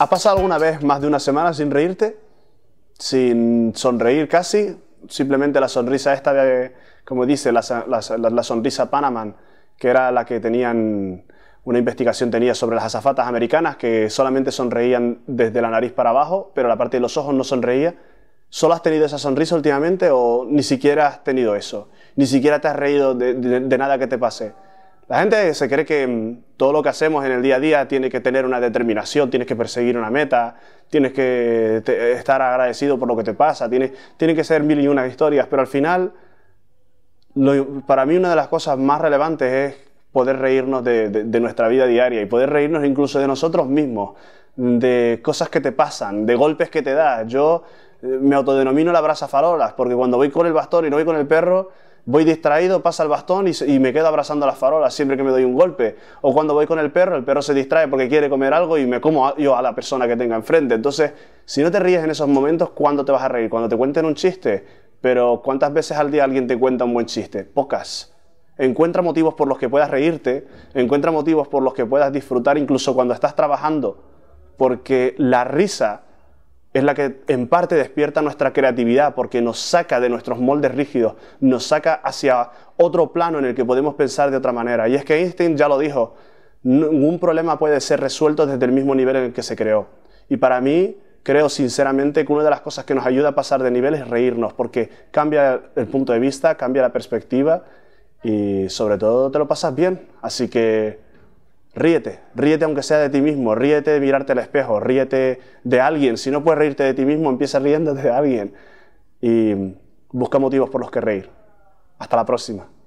¿Has pasado alguna vez más de una semana sin reírte? Sin sonreír casi. Simplemente la sonrisa esta de, como dice, la, sonrisa Panaman, que era la que tenían, una investigación tenía sobre las azafatas americanas que solamente sonreían desde la nariz para abajo, pero la parte de los ojos no sonreía. ¿Solo has tenido esa sonrisa últimamente o ni siquiera has tenido eso? Ni siquiera te has reído de nada que te pase. La gente se cree que mm, todo lo que hacemos en el día a día tiene que tener una determinación, tienes que perseguir una meta, tienes que estar agradecido por lo que te pasa, tiene, tiene que ser mil y una historias, pero al final, para mí una de las cosas más relevantes es poder reírnos de, nuestra vida diaria y poder reírnos incluso de nosotros mismos, de cosas que te pasan, de golpes que te das. Yo eh, me autodenomino la brasa farolas, porque cuando voy con el bastón y no voy con el perro, voy distraído, pasa el bastón y, me quedo abrazando las farolas siempre que me doy un golpe. O cuando voy con el perro, el perro se distrae porque quiere comer algo y me como yo a la persona que tenga enfrente. Entonces, si no te ríes en esos momentos, ¿cuándo te vas a reír? Cuando te cuenten un chiste. Pero ¿cuántas veces al día alguien te cuenta un buen chiste? Pocas. Encuentra motivos por los que puedas reírte, encuentra motivos por los que puedas disfrutar incluso cuando estás trabajando, porque la risa es la que en parte despierta nuestra creatividad porque nos saca de nuestros moldes rígidos, nos saca hacia otro plano en el que podemos pensar de otra manera. Y es que Einstein ya lo dijo, ningún problema puede ser resuelto desde el mismo nivel en el que se creó. Y para mí, creo sinceramente que una de las cosas que nos ayuda a pasar de nivel es reírnos, porque cambia el punto de vista, cambia la perspectiva y sobre todo te lo pasas bien. Así que Ríete, ríete aunque sea de ti mismo, ríete de mirarte al espejo, ríete de alguien. Si no puedes reírte de ti mismo, empieza riéndote de alguien y busca motivos por los que reír. Hasta la próxima.